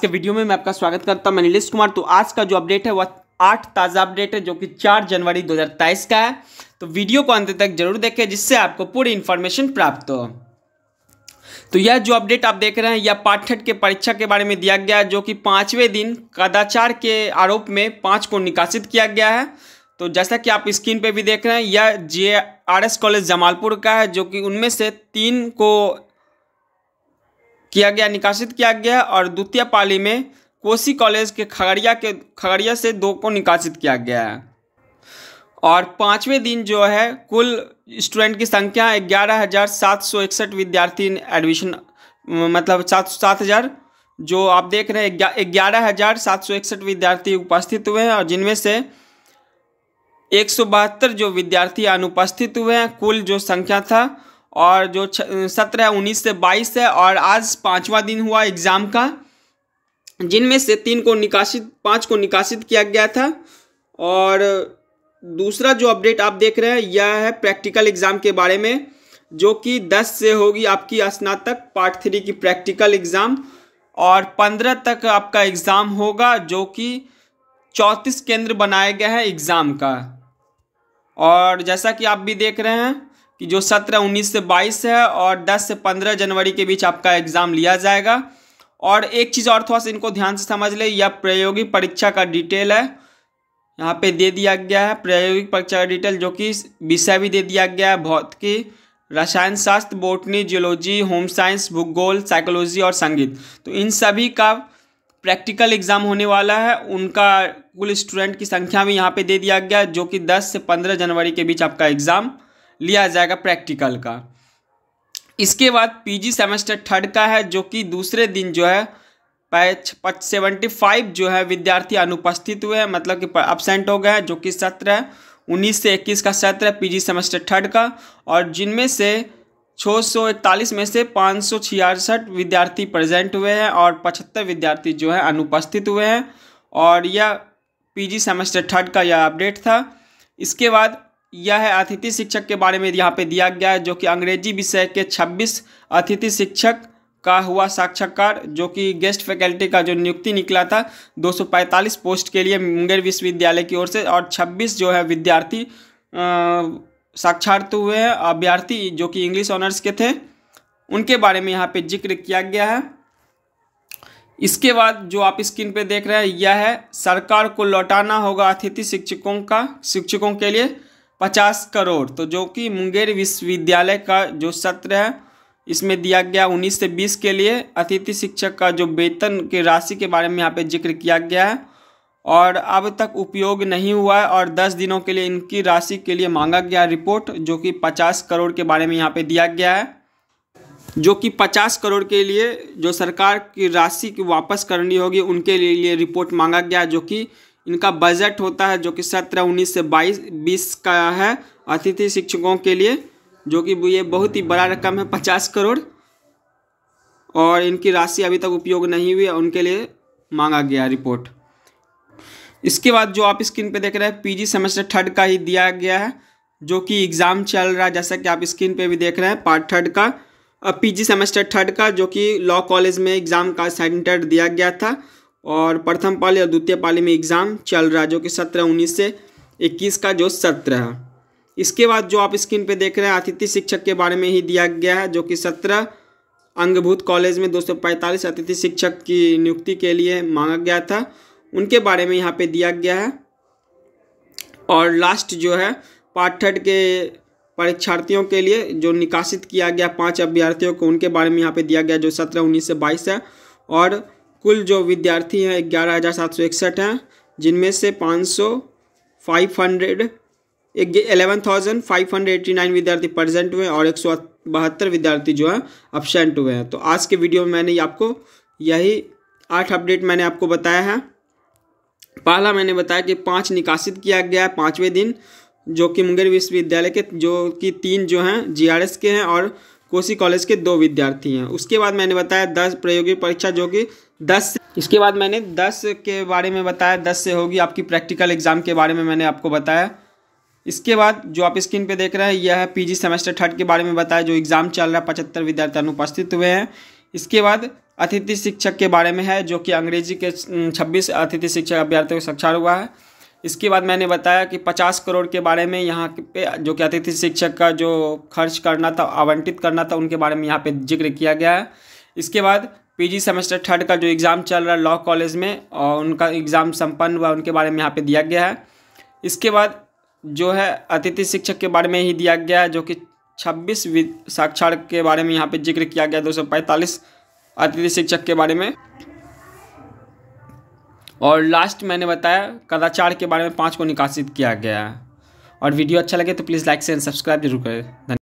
के वीडियो में मैं आपका स्वागत करता हूं मैं नीलेश कुमार तो आज का जो अपडेट है वह आठ ताज़ा अपडेट है जो कि चार जनवरी 2023 का है तो वीडियो को अंत तक जरूर देखें जिससे आपको पूरी इन्फॉर्मेशन प्राप्त हो तो यह जो अपडेट आप देख रहे हैं यह पाठ्यट के परीक्षा के बारे में दिया गया है जो कि पाँचवें दिन कदाचार के आरोप में पाँच को निकासित किया गया है तो जैसा कि आप स्क्रीन पर भी देख रहे हैं यह J R S college Jamalpur का है जो कि उनमें से तीन को किया गया निकासित किया गया और द्वितीय पाली में कोसी कॉलेज के खगड़िया के खगड़िया से दो को निकासित किया गया है और पाँचवें दिन जो है कुल स्टूडेंट की संख्या ग्यारह हज़ार सात सौ इकसठ विद्यार्थी एडमिशन मतलब सात सात हज़ार जो आप देख रहे हैं ग्यारह हज़ार सात सौ इकसठ विद्यार्थी उपस्थित हुए हैं और जिनमें से एक सौ बहत्तर जो विद्यार्थी अनुपस्थित हुए हैं कुल जो संख्या था और जो सत्रह उन्नीस से बाईस है और आज पाँचवा दिन हुआ एग्ज़ाम का जिनमें से तीन को निकासित पाँच को निकासित किया गया था और दूसरा जो अपडेट आप देख रहे हैं यह है प्रैक्टिकल एग्ज़ाम के बारे में जो कि दस से होगी आपकी स्नातक पार्ट थ्री की प्रैक्टिकल एग्ज़ाम और पंद्रह तक आपका एग्ज़ाम होगा जो कि चौंतीस केंद्र बनाया गया है एग्ज़ाम का और जैसा कि आप भी देख रहे हैं कि जो सत्रह उन्नीस से बाईस है और दस से पंद्रह जनवरी के बीच आपका एग्ज़ाम लिया जाएगा और एक चीज़ और थोड़ा सा इनको ध्यान से समझ ले यह प्रायोगिक परीक्षा का डिटेल है यहाँ पे दे दिया गया है प्रायोगिक परीक्षा का डिटेल जो कि विषय भी दे दिया गया है भौतिकी रसायन शास्त्र बोटनी जियोलॉजी होम साइंस भूगोल साइकोलॉजी और संगीत तो इन सभी का प्रैक्टिकल एग्जाम होने वाला है उनका कुल स्टूडेंट की संख्या भी यहाँ पे दे दिया गया जो कि 10 से 15 जनवरी के बीच आपका एग्ज़ाम लिया जाएगा प्रैक्टिकल का इसके बाद पीजी सेमेस्टर थर्ड का है जो कि दूसरे दिन जो है सेवेंटी फाइव जो है विद्यार्थी अनुपस्थित हुए हैं मतलब कि अब्सेंट हो गए हैं जो कि सत्र है उन्नीस से इक्कीस का सत्र है पीजी सेमेस्टर थर्ड का और जिनमें से छः सौ इकतालीस में से पाँच सौ छियासठ विद्यार्थी प्रेजेंट हुए हैं और पचहत्तर विद्यार्थी जो है अनुपस्थित हुए हैं और यह पीजी सेमेस्टर थर्ड का यह अपडेट था इसके बाद यह है अतिथि शिक्षक के बारे में यहाँ पे दिया गया है जो कि अंग्रेजी विषय के 26 अतिथि शिक्षक का हुआ साक्षात्कार जो कि गेस्ट फैकल्टी का जो नियुक्ति निकला था 245 पोस्ट के लिए मुंगेर विश्वविद्यालय की ओर से और 26 जो है विद्यार्थी साक्षार्थ हुए हैं अभ्यर्थी जो कि इंग्लिश ऑनर्स के थे उनके बारे में यहाँ पे जिक्र किया गया है इसके बाद जो आप स्क्रीन पे देख रहे हैं यह है सरकार को लौटाना होगा अतिथि शिक्षकों का शिक्षकों के लिए पचास करोड़ तो जो कि मुंगेर विश्वविद्यालय का जो सत्र है इसमें दिया गया उन्नीस से बीस के लिए अतिथि शिक्षक का जो वेतन के राशि के बारे में यहाँ पे जिक्र किया गया है और अब तक उपयोग नहीं हुआ है और दस दिनों के लिए इनकी राशि के लिए मांगा गया रिपोर्ट जो कि पचास करोड़ के बारे में यहाँ पर दिया गया है जो कि पचास करोड़ के लिए जो सरकार की राशि की वापस करनी होगी उनके लिए रिपोर्ट मांगा गया जो कि इनका बजट होता है जो कि सत्रह उन्नीस से बाईस बीस का है अतिथि शिक्षकों के लिए जो कि ये बहुत ही बड़ा रकम है पचास करोड़ और इनकी राशि अभी तक उपयोग नहीं हुई है उनके लिए मांगा गया रिपोर्ट इसके बाद जो आप स्क्रीन पे देख रहे हैं पीजी सेमेस्टर थर्ड का ही दिया गया है जो कि एग्ज़ाम चल रहा है जैसा कि आप स्क्रीन पे भी देख रहे हैं पार्ट थर्ड का पीजी सेमेस्टर थर्ड का जो कि लॉ कॉलेज में एग्ज़ाम का सेंटर दिया गया था और प्रथम पाली और द्वितीय पाली में एग्ज़ाम चल रहा है जो कि सत्रह उन्नीस से इक्कीस का जो सत्र है इसके बाद जो आप स्क्रीन पे देख रहे हैं अतिथि शिक्षक के बारे में ही दिया गया है जो कि सत्रह अंगभूत कॉलेज में 245 अतिथि शिक्षक की नियुक्ति के लिए मांगा गया था उनके बारे में यहाँ पे दिया गया है और लास्ट जो है पार्ट थर्ड के परीक्षार्थियों के लिए जो निकासित किया गया पांच अभ्यर्थियों को उनके बारे में यहाँ पे दिया गया जो सत्रह उन्नीस से बाईस है और कुल जो विद्यार्थी हैं ग्यारह हज़ार सात सौ इकसठ हैं जिनमें से पाँच सौ five hundred eleven thousand five hundred eighty nine विद्यार्थी प्रेजेंट हुए और एक सौ बहत्तर विद्यार्थी जो है अपसेंट हुए हैं तो आज के वीडियो में मैंने आपको यही आठ अपडेट मैंने आपको बताया है पहला मैंने बताया कि पाँच निकासित किया गया है पाँचवें दिन जो कि मुंगेर विश्वविद्यालय के जो कि तीन जो हैं जीआरएस के हैं और कोसी कॉलेज के दो विद्यार्थी हैं उसके बाद मैंने बताया दस प्रायोगिक परीक्षा जो कि दस इसके बाद मैंने दस के बारे में बताया दस से होगी आपकी प्रैक्टिकल एग्ज़ाम के बारे में मैंने आपको बताया इसके बाद जो आप स्क्रीन पे देख रहे हैं यह है पीजी सेमेस्टर थर्ड के बारे में बताया जो एग्ज़ाम चल रहा है पचहत्तर विद्यार्थी अनुपस्थित हुए हैं इसके बाद अतिथि शिक्षक के बारे में है जो कि अंग्रेजी के छब्बीस अतिथि शिक्षक अभ्यर्थियों को साक्षार हुआ है इसके बाद मैंने बताया कि पचास करोड़ के बारे में यहाँ पे जो कि अतिथि शिक्षक का जो खर्च करना था आवंटित करना था उनके बारे में यहाँ पे जिक्र किया गया है इसके बाद पीजी सेमेस्टर थर्ड का जो एग्ज़ाम चल रहा है लॉ कॉलेज में और उनका एग्ज़ाम संपन्न हुआ उनके बारे में यहाँ पे दिया गया है इसके बाद जो है अतिथि शिक्षक के बारे में ही दिया गया है जो कि छब्बीस साक्षर के बारे में यहाँ पर जिक्र किया गया दो सौ पैंतालीस अतिथि शिक्षक के बारे में और लास्ट मैंने बताया कदाचार के बारे में पाँच को निकासित किया गया और वीडियो अच्छा लगे तो प्लीज़ लाइक शेयर सब्सक्राइब जरूर करें